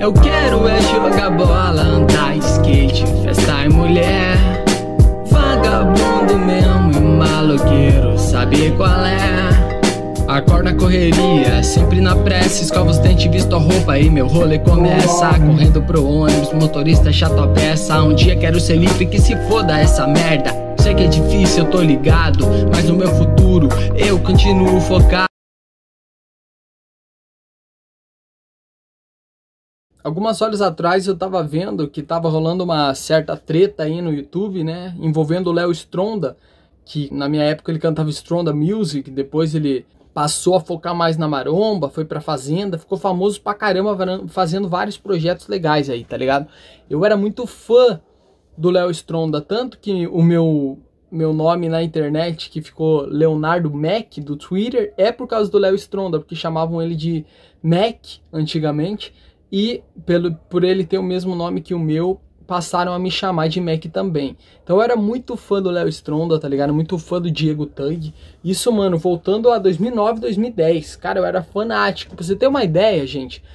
Eu quero é jogar bola, andar skate, festar e mulher. Vagabundo mesmo e maloqueiro, sabe qual é? Acorda correria, sempre na pressa, escova os dentes, visto a roupa e meu rolê começa. Correndo pro ônibus, motorista chato a peça. Um dia quero ser livre, que se foda essa merda. Sei que é difícil, eu tô ligado, mas no meu futuro eu continuo focado. Algumas horas atrás eu estava vendo que estava rolando uma certa treta aí no YouTube, né? Envolvendo o Léo Stronda, que na minha época ele cantava Stronda Music, depois ele passou a focar mais na maromba, foi pra fazenda, ficou famoso pra caramba fazendo vários projetos legais aí, tá ligado? Eu era muito fã do Léo Stronda, tanto que o meu meu nome na internet, que ficou Leonardo Mac do Twitter, é por causa do Léo Stronda, porque chamavam ele de Mac antigamente e pelo, por ele ter o mesmo nome que o meu, passaram a me chamar de Mac também. Então eu era muito fã do Léo Stronda, tá ligado? Muito fã do Diego Tang. Isso, mano, voltando a 2009, 2010. Cara, eu era fanático. Pra você ter uma ideia, gente, pra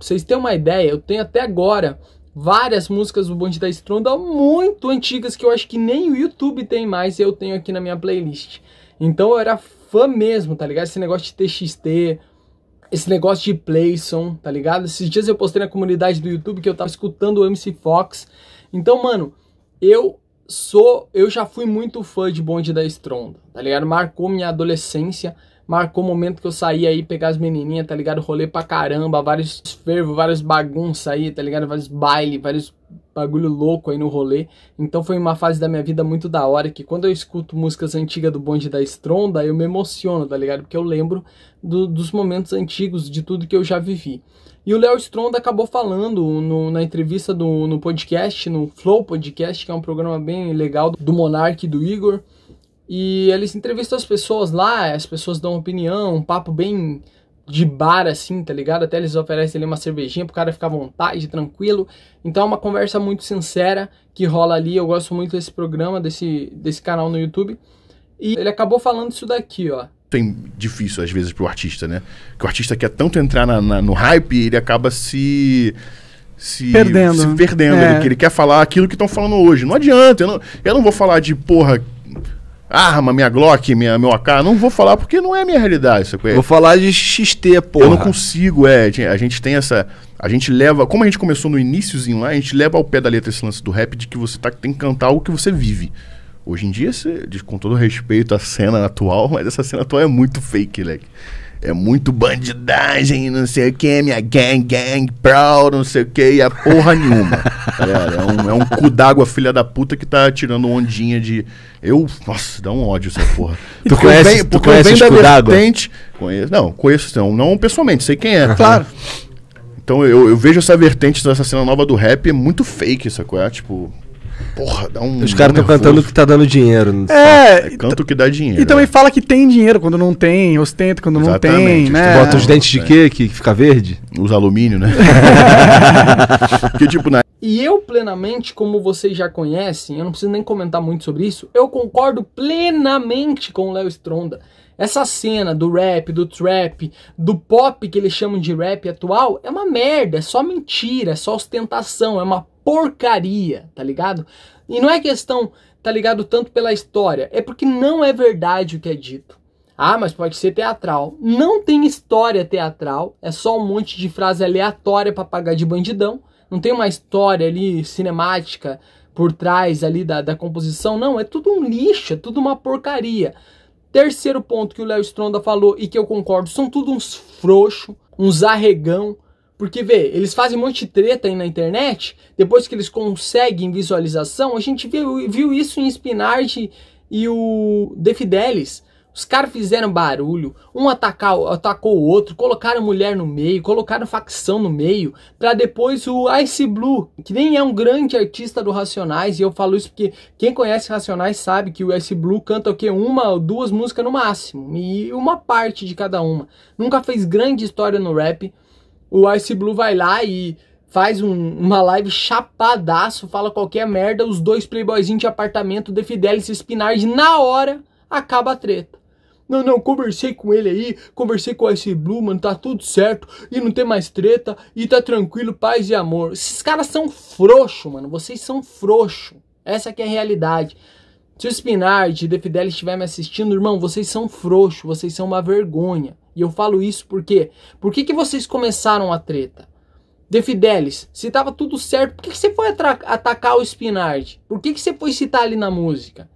vocês terem uma ideia, eu tenho até agora várias músicas do Bonde da Stronda muito antigas que eu acho que nem o YouTube tem mais e eu tenho aqui na minha playlist. Então eu era fã mesmo, tá ligado? Esse negócio de TXT, esse negócio de Playson, tá ligado? Esses dias eu postei na comunidade do YouTube que eu tava escutando o MC Fox. Então, mano, eu sou. Eu já fui muito fã de Bonde da estronda tá ligado? Marcou minha adolescência marcou o momento que eu saí aí pegar as menininhas, tá ligado? Rolê pra caramba, vários fervos, várias bagunças aí, tá ligado? Vários baile, vários bagulho louco aí no rolê. Então foi uma fase da minha vida muito da hora que quando eu escuto músicas antigas do Bonde da Estronda, eu me emociono, tá ligado? Porque eu lembro do, dos momentos antigos, de tudo que eu já vivi. E o Léo Stronda acabou falando no, na entrevista do, no podcast, no Flow Podcast, que é um programa bem legal do Monark e do Igor. E eles entrevistam as pessoas lá, as pessoas dão opinião, um papo bem de bar assim, tá ligado? Até eles oferecem ali uma cervejinha pro cara ficar à vontade, tranquilo. Então é uma conversa muito sincera que rola ali. Eu gosto muito desse programa, desse, desse canal no YouTube. E ele acabou falando isso daqui, ó. Tem difícil às vezes pro artista, né? Que o artista quer tanto entrar na, na, no hype, ele acaba se se perdendo. Se perdendo. É. Ele, quer falar aquilo que estão falando hoje. Não adianta, eu não, eu não vou falar de, porra, arma, minha Glock, minha, meu AK. Não vou falar porque não é a minha realidade. Vou falar de XT, pô. Eu não consigo, é. A gente tem essa. A gente leva. Como a gente começou no iníciozinho lá, a gente leva ao pé da letra esse lance do rap de que você tá, tem que cantar o que você vive. Hoje em dia, você, com todo respeito à cena atual, mas essa cena atual é muito fake, leque. Né? é muito bandidagem, não sei o que, minha gang, gang, proud, não sei o que, e a porra nenhuma. É, é, um, é um cu d'água, filha da puta, que tá tirando ondinha de. Eu. Nossa, dá um ódio essa porra. Tu conhece, o venho, porque tu conhece Conheço, não, conheço, não, não pessoalmente, sei quem é, uhum. claro. Então eu, eu, vejo essa vertente dessa cena nova do rap, é muito fake, sacou? É tipo. Porra, dá um. Os caras estão cantando que tá dando dinheiro. É, é canto que dá dinheiro. E também é. fala que tem dinheiro quando não tem, ostenta quando Exatamente. não tem, né? bota os dentes de quê que fica verde? Os alumínio, né? que tipo, né E eu plenamente, como vocês já conhecem, eu não preciso nem comentar muito sobre isso, eu concordo plenamente com o Léo Stronda. Essa cena do rap, do trap, do pop que eles chamam de rap atual é uma merda, é só mentira, é só ostentação, é uma porcaria, tá ligado? E não é questão, tá ligado, tanto pela história, é porque não é verdade o que é dito. Ah, mas pode ser teatral. Não tem história teatral, é só um monte de frase aleatória para pagar de bandidão. Não tem uma história ali cinemática por trás ali da, da composição, não. É tudo um lixo, é tudo uma porcaria. Terceiro ponto que o Léo Stronda falou e que eu concordo, são tudo uns frouxo, uns arregão, porque vê, eles fazem um monte de treta aí na internet, depois que eles conseguem visualização, a gente viu, viu isso em Spinard e o The Fidelis. Os caras fizeram barulho, um atacar, atacou o outro, colocaram mulher no meio, colocaram facção no meio, para depois o Ice Blue, que nem é um grande artista do Racionais, e eu falo isso porque quem conhece Racionais sabe que o Ice Blue canta o que Uma ou duas músicas no máximo, e uma parte de cada uma. Nunca fez grande história no rap, o Ice Blue vai lá e faz um, uma live chapadaço, fala qualquer merda, os dois playboyzinhos de apartamento, De Fidelis e Spinard, na hora acaba a treta. Não, não, conversei com ele aí, conversei com o Ice Blue, mano, tá tudo certo, e não tem mais treta, e tá tranquilo, paz e amor. Esses caras são frouxo, mano, vocês são frouxo. Essa que é a realidade. Se o Spinard e The Fidelis estiverem me assistindo, irmão, vocês são frouxo, vocês são uma vergonha. E eu falo isso porque por que, que vocês começaram a treta? De Fidelis, se tava tudo certo, por que, que você foi atacar o Spinard? Por que, que você foi citar ali na música?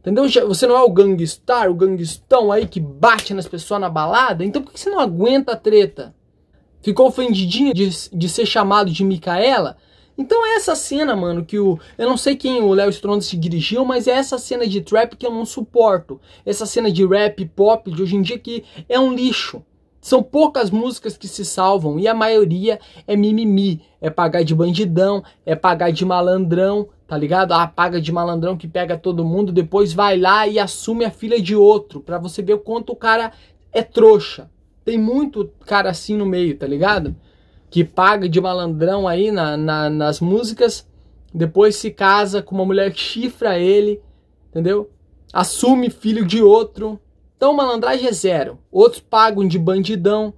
Entendeu? Você não é o gangstar, o gangstão aí que bate nas pessoas na balada? Então por que você não aguenta a treta? Ficou ofendidinho de, de ser chamado de Micaela? Então é essa cena, mano, que o. Eu não sei quem o Léo Stronda se dirigiu, mas é essa cena de trap que eu não suporto. Essa cena de rap pop de hoje em dia que é um lixo. São poucas músicas que se salvam e a maioria é mimimi. É pagar de bandidão, é pagar de malandrão, tá ligado? Ah, paga de malandrão que pega todo mundo, depois vai lá e assume a filha de outro, pra você ver o quanto o cara é trouxa. Tem muito cara assim no meio, tá ligado? que paga de malandrão aí na, na, nas músicas, depois se casa com uma mulher que chifra ele, entendeu? Assume filho de outro. Então malandragem é zero. Outros pagam de bandidão,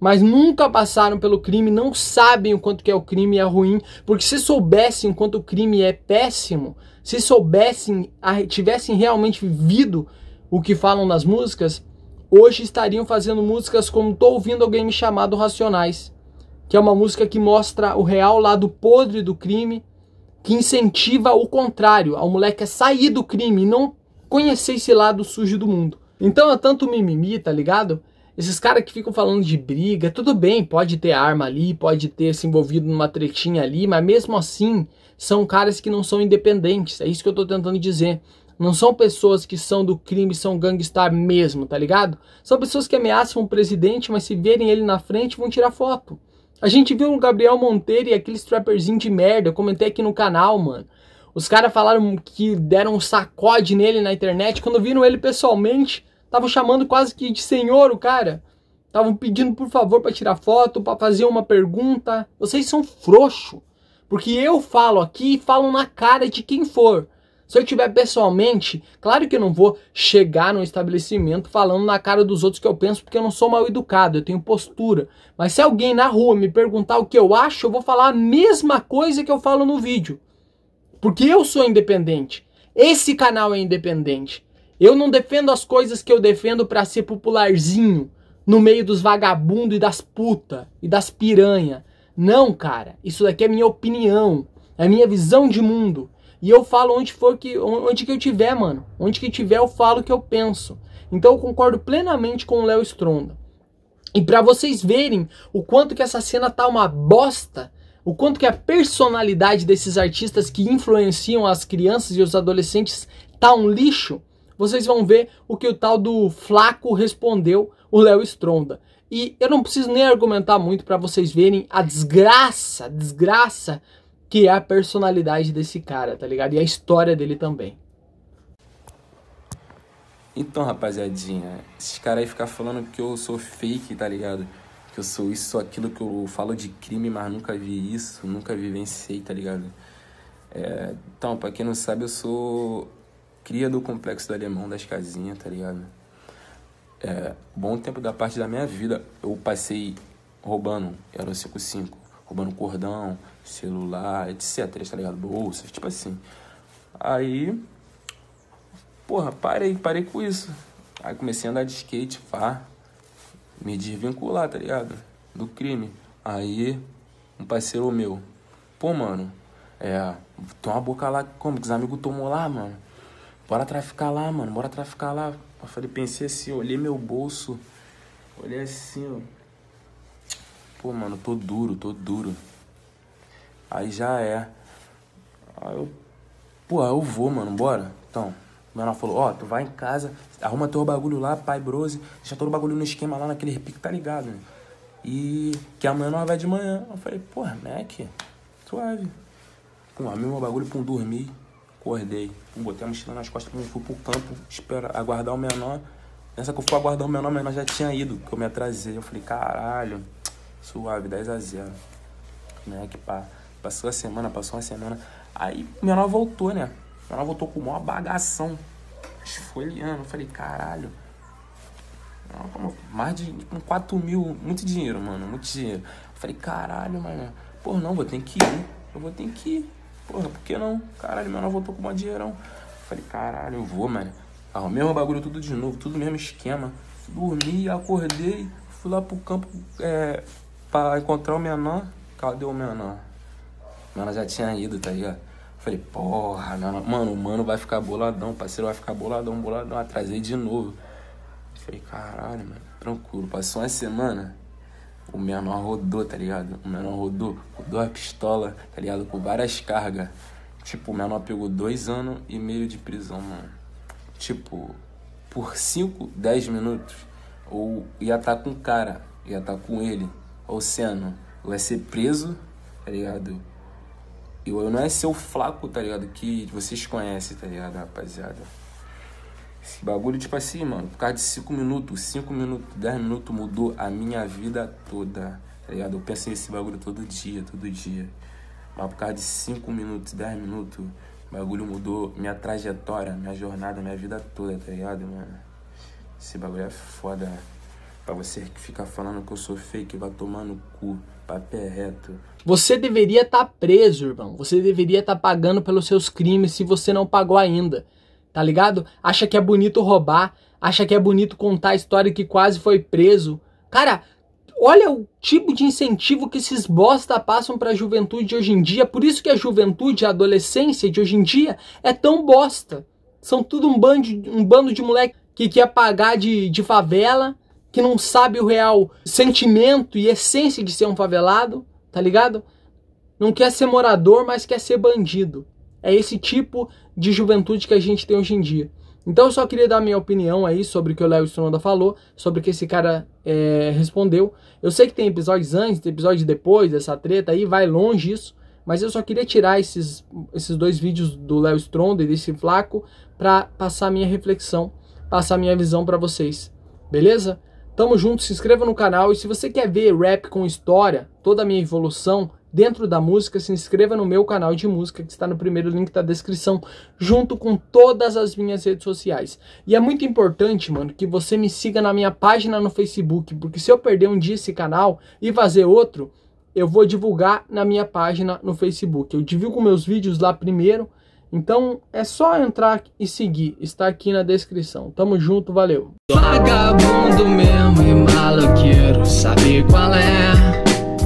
mas nunca passaram pelo crime, não sabem o quanto que é o crime é ruim, porque se soubessem o quanto o crime é péssimo, se soubessem, tivessem realmente vivido o que falam nas músicas, hoje estariam fazendo músicas como Tô ouvindo alguém me chamado Racionais que é uma música que mostra o real lado podre do crime, que incentiva o contrário, ao moleque a é sair do crime e não conhecer esse lado sujo do mundo. Então é tanto mimimi, tá ligado? Esses caras que ficam falando de briga, tudo bem, pode ter arma ali, pode ter se envolvido numa tretinha ali, mas mesmo assim, são caras que não são independentes, é isso que eu tô tentando dizer. Não são pessoas que são do crime, são gangstar mesmo, tá ligado? São pessoas que ameaçam o presidente, mas se verem ele na frente, vão tirar foto. A gente viu o Gabriel Monteiro e aqueles trapperzinho de merda, eu comentei aqui no canal, mano. Os caras falaram que deram um sacode nele na internet, quando viram ele pessoalmente, estavam chamando quase que de senhor o cara. Estavam pedindo por favor para tirar foto, para fazer uma pergunta. Vocês são frouxo, porque eu falo aqui e falo na cara de quem for. Se eu tiver pessoalmente, claro que eu não vou chegar num estabelecimento falando na cara dos outros que eu penso, porque eu não sou mal educado, eu tenho postura. Mas se alguém na rua me perguntar o que eu acho, eu vou falar a mesma coisa que eu falo no vídeo. Porque eu sou independente. Esse canal é independente. Eu não defendo as coisas que eu defendo para ser popularzinho no meio dos vagabundo e das puta e das piranha. Não, cara, isso daqui é minha opinião, é minha visão de mundo. E eu falo onde for que onde que eu tiver, mano. Onde que tiver eu falo o que eu penso. Então eu concordo plenamente com o Léo Stronda. E para vocês verem o quanto que essa cena tá uma bosta, o quanto que a personalidade desses artistas que influenciam as crianças e os adolescentes tá um lixo, vocês vão ver o que o tal do Flaco respondeu o Léo Stronda. E eu não preciso nem argumentar muito para vocês verem a desgraça, desgraça que é a personalidade desse cara, tá ligado? E a história dele também. Então, rapaziadinha, esses caras aí ficam falando que eu sou fake, tá ligado? Que eu sou isso, aquilo que eu falo de crime, mas nunca vi isso, nunca vivenciei, tá ligado? É, então, pra quem não sabe, eu sou cria do complexo do alemão das casinhas, tá ligado? É, bom tempo da parte da minha vida, eu passei roubando, era o 5-5, roubando cordão, celular, etc, tá ligado? Bolsas, tipo assim. Aí, porra, parei, parei com isso. Aí comecei a andar de skate, pá, me desvincular, tá ligado? Do crime. Aí, um parceiro meu, pô, mano, é, toma a boca lá, como que os amigos tomou lá, mano? Bora traficar lá, mano, bora traficar lá. Eu falei, pensei assim, olhei meu bolso, olhei assim, ó. Pô, mano, tô duro, tô duro. Aí já é. Aí eu, pô, eu vou, mano, bora. Então, o menor falou, ó, oh, tu vai em casa, arruma teu bagulho lá, pai brose, deixa todo o bagulho no esquema lá naquele repique, tá ligado, né? E que amanhã nós vai de manhã. Eu falei, porra, Mac, suave. Pum, arrumei meu bagulho, pum, dormi, acordei. Pum, botei a mochila nas costas, pum, fui pro campo, espera, aguardar o menor. Nessa que eu fui aguardar o menor, o menor já tinha ido, que eu me atrasei. Eu falei, caralho, suave, 10 a 0. Mac, pá. Passou a semana, passou uma semana. Aí minha nova voltou, né? Minha nova voltou com uma bagação. Esfoliando. Eu falei, caralho. Mais de tipo, 4 mil. Muito dinheiro, mano. Muito dinheiro. falei, caralho, mano. Pô, não, vou ter que ir. Eu vou ter que ir. Porra, por que não? Caralho, minha nova voltou com um dinheirão. falei, caralho, eu vou, mano. arrumei o mesmo bagulho tudo de novo, tudo mesmo esquema. Dormi, acordei, fui lá pro campo é, pra encontrar o menor. Cadê o menor? Mano já tinha ido, tá ligado? Falei, porra, mano, mano, o mano vai ficar boladão, parceiro vai ficar boladão, boladão. Atrasei de novo. Falei, caralho, mano, tranquilo. Passou uma semana, o menor rodou, tá ligado? O menor rodou, rodou a pistola, tá ligado? Com várias cargas. Tipo, o menor pegou dois anos e meio de prisão, mano. Tipo, por cinco dez minutos, ou ia estar tá com o cara, ia estar tá com ele, ou sendo, vai ser preso, tá ligado? eu não é seu flaco, tá ligado? Que vocês conhecem, tá ligado, rapaziada? Esse bagulho, tipo assim, mano, por causa de 5 minutos, 5 minutos, 10 minutos mudou a minha vida toda, tá ligado? Eu penso nesse bagulho todo dia, todo dia. Mas por causa de 5 minutos, 10 minutos, o bagulho mudou minha trajetória, minha jornada, minha vida toda, tá ligado, mano? Esse bagulho é foda. Pra você que fica falando que eu sou fake, vai tomar no cu, papé reto. Você deveria estar tá preso, irmão. Você deveria estar tá pagando pelos seus crimes se você não pagou ainda. Tá ligado? Acha que é bonito roubar, acha que é bonito contar a história que quase foi preso. Cara, olha o tipo de incentivo que esses bosta passam para a juventude hoje em dia. Por isso que a juventude, a adolescência de hoje em dia é tão bosta. São tudo um bando, um bando de moleque que quer pagar de, de favela, que não sabe o real sentimento e essência de ser um favelado, tá ligado? Não quer ser morador, mas quer ser bandido. É esse tipo de juventude que a gente tem hoje em dia. Então eu só queria dar minha opinião aí sobre o que o Léo Stronda falou, sobre o que esse cara é, respondeu. Eu sei que tem episódios antes, tem episódios depois dessa treta aí, vai longe isso, mas eu só queria tirar esses, esses dois vídeos do Léo Stronda e desse Flaco para passar minha reflexão, passar minha visão para vocês, beleza? Tamo junto, se inscreva no canal e se você quer ver rap com história, toda a minha evolução dentro da música, se inscreva no meu canal de música que está no primeiro link da descrição, junto com todas as minhas redes sociais. E é muito importante, mano, que você me siga na minha página no Facebook, porque se eu perder um dia esse canal e fazer outro, eu vou divulgar na minha página no Facebook. Eu divulgo meus vídeos lá primeiro então é só entrar e seguir, está aqui na descrição. Tamo junto, valeu. Vagabundo mesmo e maloqueiro, sabe qual é?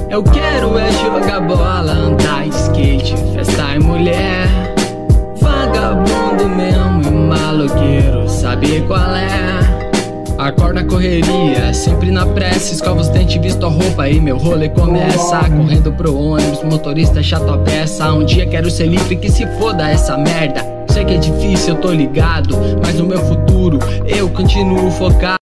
Eu quero é jogar bola, andar skate, festa e mulher. Vagabundo mesmo e maloqueiro, sabe qual é? acorda correria, sempre na pressa, escova os dentes, visto a roupa e meu rolê começa. Correndo pro ônibus, motorista chato a peça. Um dia quero ser livre, que se foda essa merda. Sei que é difícil, eu tô ligado, mas no meu futuro eu continuo focado.